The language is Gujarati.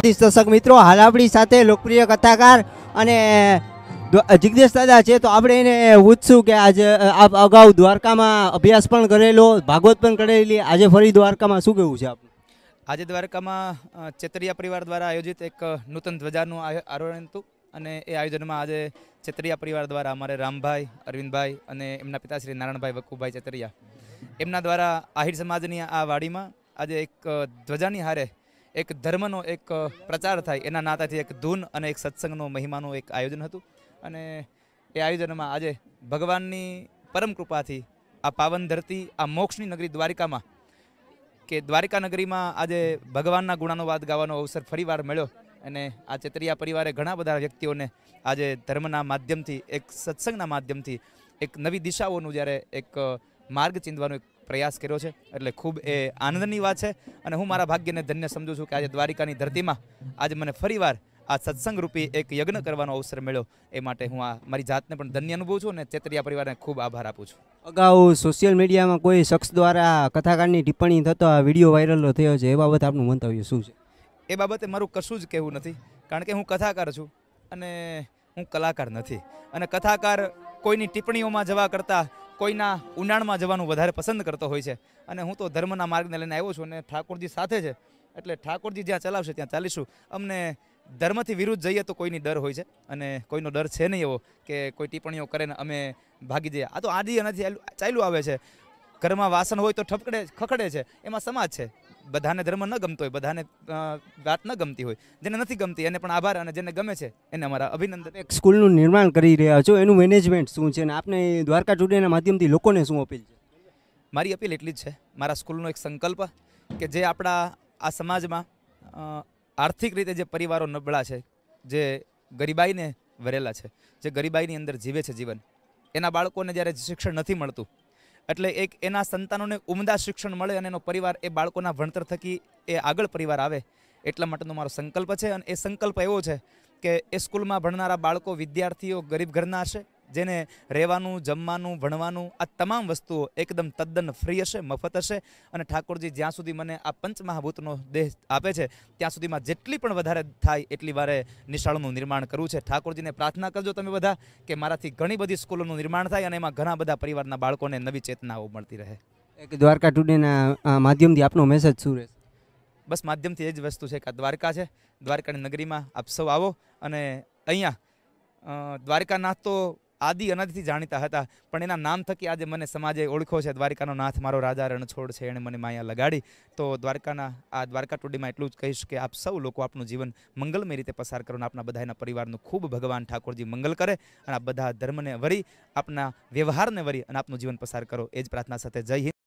દર્શક મિત્રો હાલ સાથે લોકપ્રિય કથાકાર અને જિગ્નેશ દાદા છે તો આપણે એને પૂછશું કે આજે આપ અગાઉ દ્વારકામાં અભ્યાસ પણ કરેલો ભાગવત પણ કરેલી આજે ફરી દ્વારકામાં શું કહેવું છે આપ આજે દ્વારકામાં ચેતરિયા પરિવાર દ્વારા આયોજિત એક નૂતન ધ્વજાનું આરોહણ હતું અને એ આયોજનમાં આજે ચેતરિયા પરિવાર દ્વારા અમારે રામભાઈ અરવિંદભાઈ અને એમના પિતાશ્રી નારાયણભાઈ વકુભાઈ ચેતરિયા એમના દ્વારા આહિર સમાજની આ વાડીમાં આજે એક ધ્વજાની હારે એક ધર્મનો એક પ્રચાર થાય એના નાતાથી એક ધૂન અને એક સત્સંગનો મહિમાનું એક આયોજન હતું અને એ આયોજનમાં આજે ભગવાનની પરમ કૃપાથી આ પાવન ધરતી આ મોક્ષની નગરી દ્વારિકામાં કે દ્વારિકા નગરીમાં આજે ભગવાનના ગુણાનુવાદ ગાવાનો અવસર ફરીવાર મળ્યો અને આ ચેતરિયા પરિવારે ઘણા બધા વ્યક્તિઓને આજે ધર્મના માધ્યમથી એક સત્સંગના માધ્યમથી એક નવી દિશાઓનું જ્યારે એક માર્ગ ચીંધવાનો એક પ્રયાસ કર્યો છે એટલે ખૂબ એ આનંદની વાત છે અને હું મારા ભાગ્યને ધન્ય સમજુ છું કે આજે દ્વારિકાની ધરતીમાં આજે મને ફરીવાર આ સત્સંગ રૂપી એક યજ્ઞ કરવાનો અવસર મળ્યો એ માટે હું આ મારી જાતને પણ ધન્ય અનુભવું છું અને ચેતરિયા પરિવારને ખૂબ આભાર આપું છું અગાઉ સોશિયલ મીડિયામાં કોઈ શખ્સ દ્વારા કથાકારની ટિપ્પણી થતો આ વિડીયો વાયરલ થયો છે એ બાબત આપનું મંતવ્ય શું છે એ બાબતે મારું કશું જ કહેવું નથી કારણ કે હું કથાકાર છું અને હું કલાકાર નથી અને કથાકાર કોઈની ટિપ્પણીઓમાં જવા કરતાં કોઈના ઉનાળમાં જવાનું વધારે પસંદ કરતો હોય છે અને હું તો ધર્મના માર્ગને લઈને આવ્યો છું અને ઠાકોરજી સાથે છે એટલે ઠાકોરજી જ્યાં ચલાવશે ત્યાં ચાલીશું અમને ધર્મથી વિરુદ્ધ જઈએ તો કોઈની ડર હોય છે અને કોઈનો ડર છે નહીં એવો કે કોઈ ટિપ્પણીઓ કરે ને અમે ભાગી જઈએ આ તો આદિ એનાથી ચાલ્યું આવે છે ઘરમાં વાસણ હોય તો ઠપકડે ખખડે છે એમાં સમાજ છે બધાને ધર્મ ન ગમતો હોય બધાને વાત ન ગમતી હોય જેને નથી ગમતી એને પણ આભાર અને જેને ગમે છે એને અમારા અભિનંદન એક સ્કૂલનું નિર્માણ કરી રહ્યા છો એનું મેનેજમેન્ટ શું છે અને આપને દ્વારકા ટુડેના માધ્યમથી લોકોને શું અપીલ છે મારી અપીલ એટલી જ છે મારા સ્કૂલનો એક સંકલ્પ કે જે આપણા આ સમાજમાં આર્થિક રીતે જે પરિવારો નબળા છે જે ગરીબાઈને વરેલા છે જે ગરીબાઈની અંદર જીવે છે જીવન એના બાળકોને જ્યારે શિક્ષણ નથી મળતું એટલે એક એના સંતાનોને ઉમદા શિક્ષણ મળે અને એનો પરિવાર એ બાળકોના ભણતર થકી એ આગળ પરિવાર આવે એટલા માટેનો મારો સંકલ્પ છે અને એ સંકલ્પ એવો છે કે એ સ્કૂલમાં ભણનારા બાળકો વિદ્યાર્થીઓ ગરીબ ઘરના હશે જેને રહેવાનું જમવાનું ભણવાનું આ તમામ વસ્તુઓ એકદમ તદ્દન ફ્રી હશે મફત હશે અને ઠાકોરજી જ્યાં સુધી મને આ પંચમહાભૂતનો દેહ આપે છે ત્યાં સુધીમાં જેટલી પણ વધારે થાય એટલી વારે નિશાળનું નિર્માણ કરવું છે ઠાકોરજીને પ્રાર્થના કરજો તમે બધા કે મારાથી ઘણી બધી સ્કૂલોનું નિર્માણ થાય અને એમાં ઘણા બધા પરિવારના બાળકોને નવી ચેતનાઓ મળતી રહે એક દ્વારકા ટુડેના માધ્યમથી આપનો મેસેજ શું રહે બસ માધ્યમથી એ જ વસ્તુ છે કે આ દ્વારકા છે દ્વારકાની નગરીમાં આપ સૌ આવો અને અહીંયા દ્વારકાનાથ તો આદિ અનાદિથી જાણીતા હતા પણ એના નામ થકી આજે મને સમાજે ઓળખો છે દ્વારિકાનો નાથ મારો રાજા રણછોડ છે એણે મને માયા લગાડી તો દ્વારકાના આ દ્વારકા ટુડીમાં એટલું જ કહીશ કે આપ સૌ લોકો આપનું જીવન મંગલમય રીતે પસાર કરો આપના બધાના પરિવારનું ખૂબ ભગવાન ઠાકોરજી મંગલ કરે અને આ બધા ધર્મને વરી આપના વ્યવહારને વરી અને આપનું જીવન પસાર કરો એ જ પ્રાર્થના સાથે જય હિન્દ